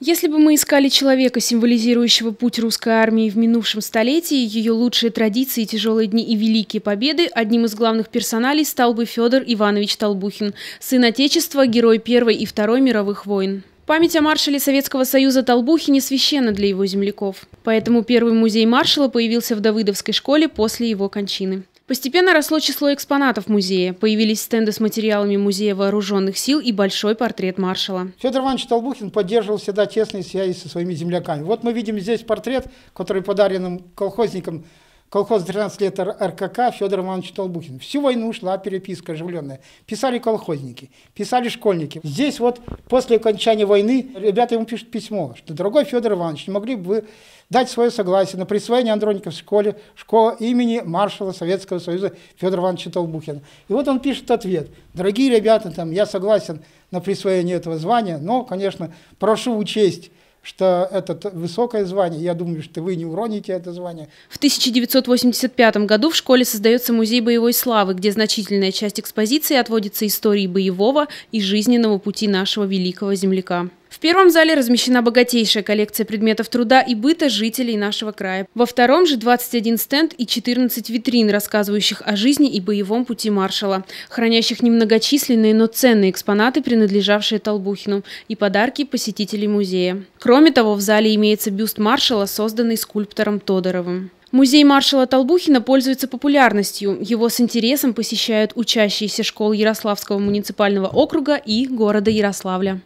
Если бы мы искали человека, символизирующего путь русской армии в минувшем столетии, ее лучшие традиции, тяжелые дни и великие победы, одним из главных персоналей стал бы Федор Иванович Толбухин, сын Отечества, герой Первой и Второй мировых войн. Память о маршале Советского Союза Толбухине священна для его земляков. Поэтому первый музей маршала появился в Давыдовской школе после его кончины. Постепенно росло число экспонатов музея. Появились стенды с материалами Музея вооруженных сил и большой портрет маршала. Федор Иванович Толбухин поддерживал всегда тесные связи со своими земляками. Вот мы видим здесь портрет, который подарен им колхозникам колхоз 13 лет РКК Федор Иванович Толбухин. Всю войну шла переписка оживленная. Писали колхозники, писали школьники. Здесь вот после окончания войны ребята ему пишут письмо, что дорогой Федор Иванович, не могли бы вы дать свое согласие на присвоение Андроников в школе, школа имени маршала Советского Союза Федора Ивановича Толбухина. И вот он пишет ответ. Дорогие ребята, там, я согласен на присвоение этого звания, но, конечно, прошу учесть что это высокое звание. Я думаю, что вы не уроните это звание. В 1985 году в школе создается музей боевой славы, где значительная часть экспозиции отводится истории боевого и жизненного пути нашего великого земляка. В первом зале размещена богатейшая коллекция предметов труда и быта жителей нашего края. Во втором же 21 стенд и 14 витрин, рассказывающих о жизни и боевом пути маршала, хранящих немногочисленные, но ценные экспонаты, принадлежавшие Толбухину, и подарки посетителей музея. Кроме того, в зале имеется бюст маршала, созданный скульптором Тодоровым. Музей маршала Толбухина пользуется популярностью. Его с интересом посещают учащиеся школ Ярославского муниципального округа и города Ярославля.